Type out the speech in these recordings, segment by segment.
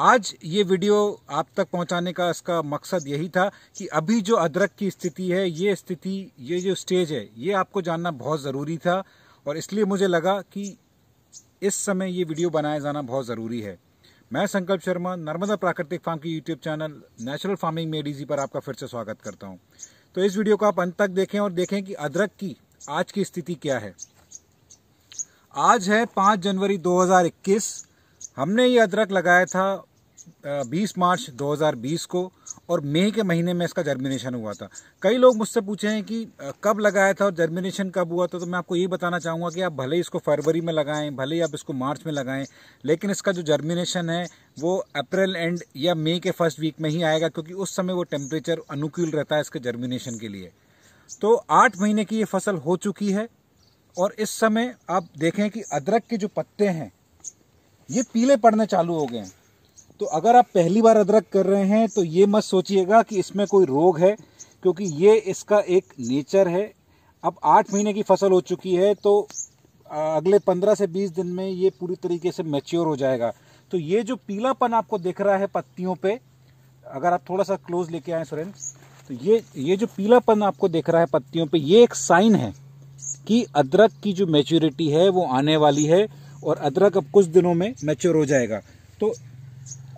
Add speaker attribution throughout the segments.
Speaker 1: आज ये वीडियो आप तक पहुंचाने का इसका मकसद यही था कि अभी जो अदरक की स्थिति है ये स्थिति ये जो स्टेज है ये आपको जानना बहुत ज़रूरी था और इसलिए मुझे लगा कि इस समय ये वीडियो बनाया जाना बहुत ज़रूरी है मैं संकल्प शर्मा नर्मदा प्राकृतिक फार्म की YouTube channel natural farming made easy पर आपका फिर से स्वागत करता हूँ तो इस वीडियो को आप अंत तक देखें और देखें कि अदरक की आज की स्थिति क्या है आज है पाँच जनवरी दो हमने ये अदरक लगाया था 20 मार्च 2020 को और मई के महीने में इसका जर्मिनेशन हुआ था कई लोग मुझसे पूछे हैं कि कब लगाया था और जर्मिनेशन कब हुआ था तो मैं आपको ये बताना चाहूँगा कि आप भले ही इसको फरवरी में लगाएं भले ही आप इसको मार्च में लगाएं लेकिन इसका जो जर्मिनेशन है वो अप्रैल एंड या मई के फर्स्ट वीक में ही आएगा क्योंकि उस समय वो टेम्परेचर अनुकूल रहता है इसके जर्मिनेशन के लिए तो आठ महीने की ये फसल हो चुकी है और इस समय आप देखें कि अदरक के जो पत्ते हैं ये पीले पड़ने चालू हो गए हैं तो अगर आप पहली बार अदरक कर रहे हैं तो ये मत सोचिएगा कि इसमें कोई रोग है क्योंकि ये इसका एक नेचर है अब आठ महीने की फसल हो चुकी है तो अगले पंद्रह से बीस दिन में ये पूरी तरीके से मेच्योर हो जाएगा तो ये जो पीलापन आपको दिख रहा है पत्तियों पे अगर आप थोड़ा सा क्लोज लेके आए सुरेंद्र तो ये ये जो पीलापन आपको दिख रहा है पत्तियों पे ये एक साइन है कि अदरक की जो मेच्योरिटी है वो आने वाली है और अदरक अब कुछ दिनों में मैच्योर हो जाएगा तो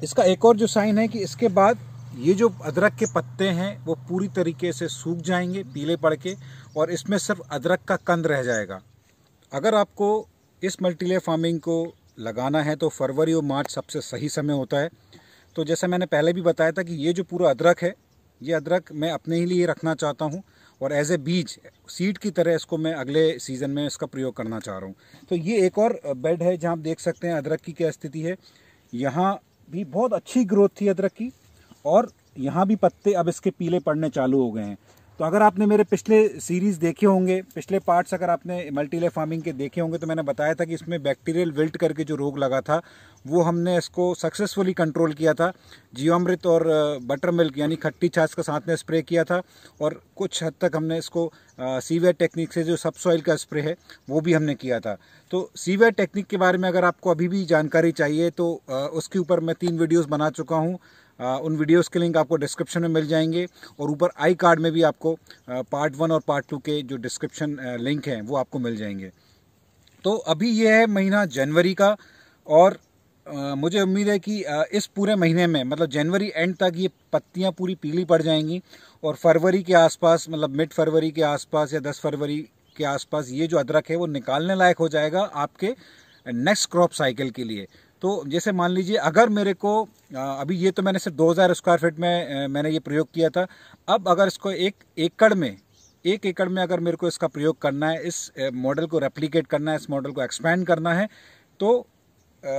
Speaker 1: इसका एक और जो साइन है कि इसके बाद ये जो अदरक के पत्ते हैं वो पूरी तरीके से सूख जाएंगे पीले पड़ के और इसमें सिर्फ अदरक का कंद रह जाएगा अगर आपको इस मल्टीले फार्मिंग को लगाना है तो फरवरी और मार्च सबसे सही समय होता है तो जैसा मैंने पहले भी बताया था कि ये जो पूरा अदरक है ये अदरक मैं अपने ही लिए रखना चाहता हूँ और एज ए बीज सीड की तरह इसको मैं अगले सीज़न में इसका प्रयोग करना चाह रहा हूँ तो ये एक और बेड है जहाँ आप देख सकते हैं अदरक की क्या स्थिति है यहाँ भी बहुत अच्छी ग्रोथ थी अदरक की और यहाँ भी पत्ते अब इसके पीले पड़ने चालू हो गए हैं तो अगर आपने मेरे पिछले सीरीज़ देखे होंगे पिछले पार्ट्स अगर आपने मल्टीले फार्मिंग के देखे होंगे तो मैंने बताया था कि इसमें बैक्टीरियल विल्ट करके जो रोग लगा था वो हमने इसको सक्सेसफुली कंट्रोल किया था जीवामृत और बटर मिल्क यानी खट्टी छाछ का साथ में स्प्रे किया था और कुछ हद तक हमने इसको सीवे टेक्निक से जो सब सॉइल का स्प्रे है वो भी हमने किया था तो सीवे टेक्निक के बारे में अगर आपको अभी भी जानकारी चाहिए तो उसके ऊपर मैं तीन वीडियोज़ बना चुका हूँ उन वीडियोस के लिंक आपको डिस्क्रिप्शन में मिल जाएंगे और ऊपर आई कार्ड में भी आपको पार्ट वन और पार्ट टू के जो डिस्क्रिप्शन लिंक हैं वो आपको मिल जाएंगे तो अभी ये है महीना जनवरी का और मुझे उम्मीद है कि इस पूरे महीने में मतलब जनवरी एंड तक ये पत्तियां पूरी पीली पड़ जाएंगी और फरवरी के आसपास मतलब मिड फरवरी के आसपास या दस फरवरी के आसपास ये जो अदरक है वो निकालने लायक हो जाएगा आपके नेक्स्ट क्रॉप साइकिल के लिए तो जैसे मान लीजिए अगर मेरे को अभी ये तो मैंने सिर्फ 2000 स्क्वायर फीट में मैंने ये प्रयोग किया था अब अगर इसको एक एकड़ में एक एकड़ में अगर मेरे को इसका प्रयोग करना है इस मॉडल को रेप्लीकेट करना है इस मॉडल को एक्सपैंड करना है तो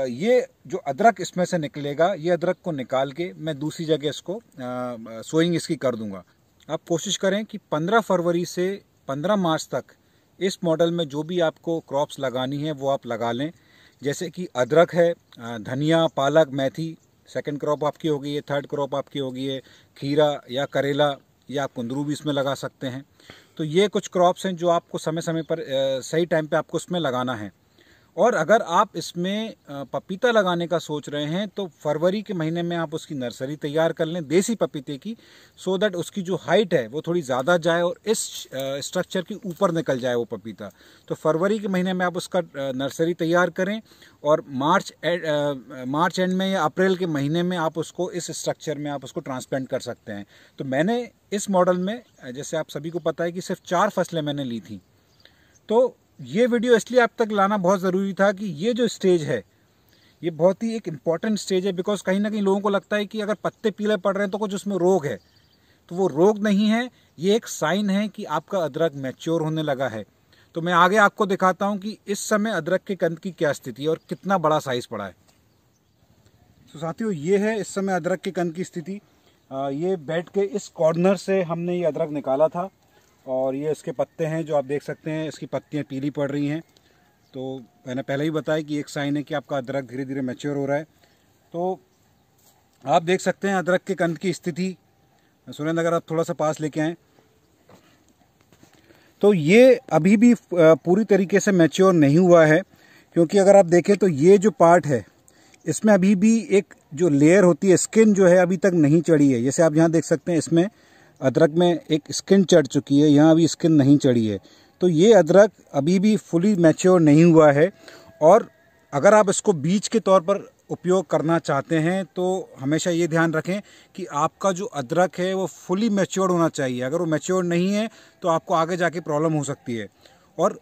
Speaker 1: ये जो अदरक इसमें से निकलेगा ये अदरक को निकाल के मैं दूसरी जगह इसको सोइंग इसकी कर दूंगा आप कोशिश करें कि 15 फरवरी से 15 मार्च तक इस मॉडल में जो भी आपको क्रॉप्स लगानी है वो आप लगा लें जैसे कि अदरक है धनिया पालक मेथी सेकेंड क्रॉप आपकी होगी है थर्ड क्रॉप आपकी होगी है खीरा या करेला या आप कुंदरू भी इसमें लगा सकते हैं तो ये कुछ क्रॉप्स हैं जो आपको समय समय पर सही टाइम पे आपको इसमें लगाना है और अगर आप इसमें पपीता लगाने का सोच रहे हैं तो फरवरी के महीने में आप उसकी नर्सरी तैयार कर लें देसी पपीते की सो so दैट उसकी जो हाइट है वो थोड़ी ज़्यादा जाए और इस स्ट्रक्चर के ऊपर निकल जाए वो पपीता तो फरवरी के महीने में आप उसका नर्सरी तैयार करें और मार्च मार्च एंड में या अप्रैल के महीने में आप उसको इस स्ट्रक्चर में आप उसको ट्रांसप्लांट कर सकते हैं तो मैंने इस मॉडल में जैसे आप सभी को पता है कि सिर्फ चार फसलें मैंने ली थी तो ये वीडियो इसलिए आप तक लाना बहुत ज़रूरी था कि ये जो स्टेज है ये बहुत ही एक इम्पॉर्टेंट स्टेज है बिकॉज कहीं ना कहीं लोगों को लगता है कि अगर पत्ते पीले पड़ रहे हैं तो कुछ उसमें रोग है तो वो रोग नहीं है ये एक साइन है कि आपका अदरक मैच्योर होने लगा है तो मैं आगे आपको दिखाता हूँ कि इस समय अदरक के कंद की क्या स्थिति है और कितना बड़ा साइज़ पड़ा है तो साथियों ये है इस समय अदरक के कंद की स्थिति ये बेड के इस कॉर्नर से हमने ये अदरक निकाला था और ये इसके पत्ते हैं जो आप देख सकते हैं इसकी पत्तियाँ पीली पड़ रही हैं तो मैंने पहले ही बताया कि एक साइन है कि आपका अदरक धीरे धीरे मेच्योर हो रहा है तो आप देख सकते हैं अदरक के कंध की स्थिति सुरेंद्र अगर आप थोड़ा सा पास लेके आएँ तो ये अभी भी पूरी तरीके से मैच्योर नहीं हुआ है क्योंकि अगर आप देखें तो ये जो पार्ट है इसमें अभी भी एक जो लेयर होती है स्किन जो है अभी तक नहीं चढ़ी है जैसे आप यहाँ देख सकते हैं इसमें अदरक में एक स्किन चढ़ चुकी है यहाँ अभी स्किन नहीं चढ़ी है तो ये अदरक अभी भी फुली मैच्योर नहीं हुआ है और अगर आप इसको बीज के तौर पर उपयोग करना चाहते हैं तो हमेशा ये ध्यान रखें कि आपका जो अदरक है वो फुली मैच्योर होना चाहिए अगर वो मैच्योर नहीं है तो आपको आगे जाके प्रॉब्लम हो सकती है और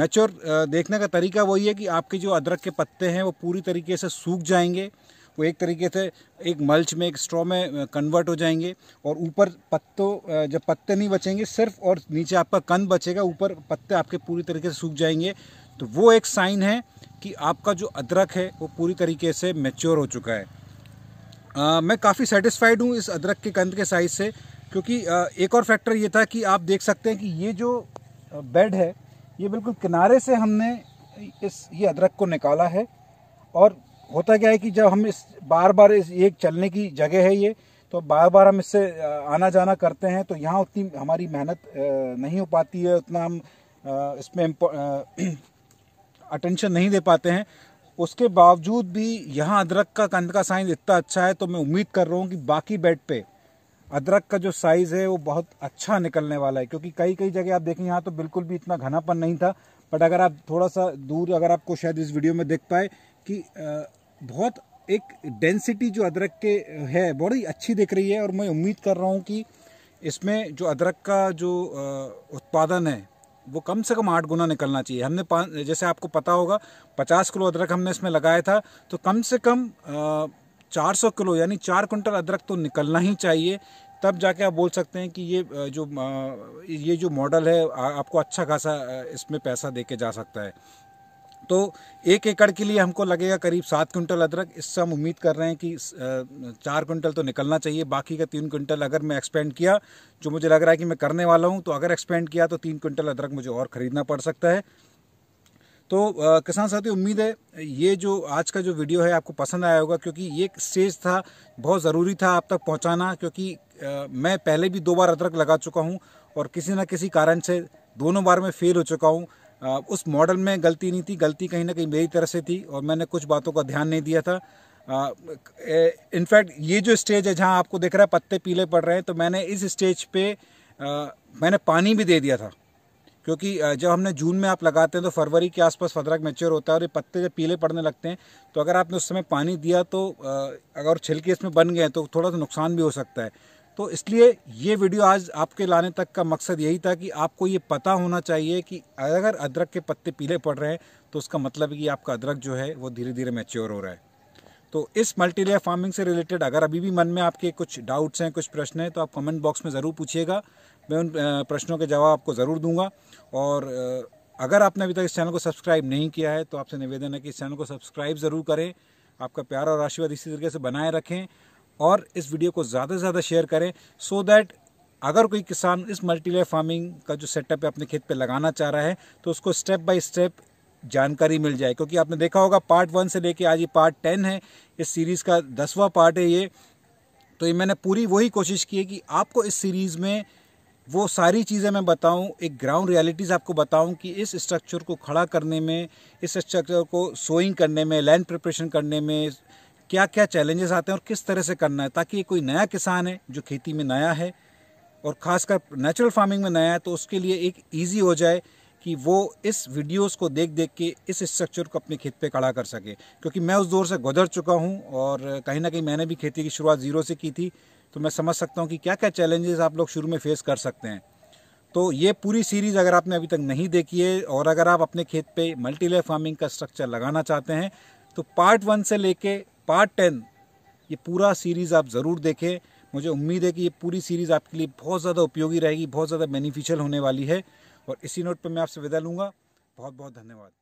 Speaker 1: मैच्योर देखने का तरीका वही है कि आपके जो अदरक के पत्ते हैं वो पूरी तरीके से सूख जाएंगे वो एक तरीके से एक मल्च में एक स्ट्रॉ में कन्वर्ट हो जाएंगे और ऊपर पत्तों जब पत्ते नहीं बचेंगे सिर्फ और नीचे आपका कंद बचेगा ऊपर पत्ते आपके पूरी तरीके से सूख जाएंगे तो वो एक साइन है कि आपका जो अदरक है वो पूरी तरीके से मेच्योर हो चुका है आ, मैं काफ़ी सेटिस्फाइड हूँ इस अदरक के कंद के साइज़ से क्योंकि आ, एक और फैक्टर ये था कि आप देख सकते हैं कि ये जो बेड है ये बिल्कुल किनारे से हमने इस ये अदरक को निकाला है और होता क्या है कि जब हम इस बार बार इस एक चलने की जगह है ये तो बार बार हम इससे आना जाना करते हैं तो यहाँ उतनी हमारी मेहनत नहीं हो पाती है उतना हम इसमें अटेंशन नहीं दे पाते हैं उसके बावजूद भी यहाँ अदरक का कंद का साइज़ इतना अच्छा है तो मैं उम्मीद कर रहा हूँ कि बाकी बेड पे अदरक का जो साइज़ है वो बहुत अच्छा निकलने वाला है क्योंकि कई कई जगह आप देखें यहाँ तो बिल्कुल भी इतना घनापन नहीं था बट अगर आप थोड़ा सा दूर अगर आपको शायद इस वीडियो में देख पाए कि बहुत एक डेंसिटी जो अदरक के है बहुत ही अच्छी दिख रही है और मैं उम्मीद कर रहा हूँ कि इसमें जो अदरक का जो उत्पादन है वो कम से कम आठ गुना निकलना चाहिए हमने पाँच जैसे आपको पता होगा पचास किलो अदरक हमने इसमें लगाया था तो कम से कम चार सौ किलो यानी चार कुंटल अदरक तो निकलना ही चाहिए तब जाके आप बोल सकते हैं कि ये जो ये जो मॉडल है आपको अच्छा खासा इसमें पैसा दे के जा सकता है तो एक एकड़ के लिए हमको लगेगा करीब सात क्विंटल अदरक इससे हम उम्मीद कर रहे हैं कि चार क्विंटल तो निकलना चाहिए बाकी का तीन क्विंटल अगर मैं एक्सपेंड किया जो मुझे लग रहा है कि मैं करने वाला हूँ तो अगर एक्सपेंड किया तो तीन क्विंटल अदरक मुझे और ख़रीदना पड़ सकता है तो किसान साथी उम्मीद है ये जो आज का जो वीडियो है आपको पसंद आया होगा क्योंकि ये स्टेज था बहुत ज़रूरी था आप तक पहुंचाना क्योंकि आ, मैं पहले भी दो बार अदरक लगा चुका हूं और किसी ना किसी कारण से दोनों बार मैं फेल हो चुका हूं उस मॉडल में गलती नहीं थी गलती कहीं ना कहीं मेरी तरफ से थी और मैंने कुछ बातों का ध्यान नहीं दिया था इनफैक्ट ये जो स्टेज है जहाँ आपको दिख रहा है पत्ते पीले पड़ रहे हैं तो मैंने इस स्टेज पे आ, मैंने पानी भी दे दिया था क्योंकि जब हमने जून में आप लगाते हैं तो फरवरी के आसपास फदरक मेच्योर होता है और ये पत्ते जब पीले पड़ने लगते हैं तो अगर आपने उस समय पानी दिया तो अगर छिलके इसमें बन गए तो थोड़ा सा नुकसान भी हो सकता है तो इसलिए ये वीडियो आज आपके लाने तक का मकसद यही था कि आपको ये पता होना चाहिए कि अगर अदरक के पत्ते पीले पड़ रहे हैं तो उसका मतलब कि आपका अदरक जो है वो धीरे धीरे मैच्योर हो रहा है तो इस मल्टीलेयर फार्मिंग से रिलेटेड अगर अभी भी मन में आपके कुछ डाउट्स हैं कुछ प्रश्न हैं तो आप कमेंट बॉक्स में ज़रूर पूछिएगा मैं उन प्रश्नों के जवाब आपको ज़रूर दूंगा और अगर आपने अभी तक इस चैनल को सब्सक्राइब नहीं किया है तो आपसे निवेदन है कि इस चैनल को सब्सक्राइब ज़रूर करें आपका प्यार और आशीर्वाद इसी तरीके से बनाए रखें और इस वीडियो को ज़्यादा से ज़्यादा शेयर करें सो so दैट अगर कोई किसान इस मल्टीलेयर फार्मिंग का जो सेटअप है अपने खेत पे लगाना चाह रहा है तो उसको स्टेप बाय स्टेप जानकारी मिल जाए क्योंकि आपने देखा होगा पार्ट वन से लेके आज ये पार्ट टेन है इस सीरीज़ का दसवां पार्ट है ये तो ये मैंने पूरी वही कोशिश की है कि आपको इस सीरीज़ में वो सारी चीज़ें मैं बताऊं एक ग्राउंड रियलिटीज़ आपको बताऊं कि इस स्ट्रक्चर को खड़ा करने में इस स्ट्रक्चर को सोइंग करने में लैंड प्रिपरेशन करने में क्या क्या चैलेंजेस आते हैं और किस तरह से करना है ताकि कोई नया किसान है जो खेती में नया है और ख़ासकर नेचुरल फार्मिंग में नया है तो उसके लिए एक ईजी हो जाए कि वो इस वीडियोस को देख देख के इस स्ट्रक्चर को अपने खेत पे खड़ा कर सके क्योंकि मैं उस दौर से गुजर चुका हूँ और कहीं ना कहीं मैंने भी खेती की शुरुआत ज़ीरो से की थी तो मैं समझ सकता हूँ कि क्या क्या चैलेंजेस आप लोग शुरू में फेस कर सकते हैं तो ये पूरी सीरीज़ अगर आपने अभी तक नहीं देखी है और अगर आप अपने खेत पर मल्टीलेयर फार्मिंग का स्ट्रक्चर लगाना चाहते हैं तो पार्ट वन से लेके पार्ट टेन ये पूरा सीरीज़ आप ज़रूर देखें मुझे उम्मीद है कि ये पूरी सीरीज़ आपके लिए बहुत ज़्यादा उपयोगी रहेगी बहुत ज़्यादा बेनिफिशियल होने वाली है और इसी नोट पर मैं आपसे विदा लूँगा बहुत बहुत धन्यवाद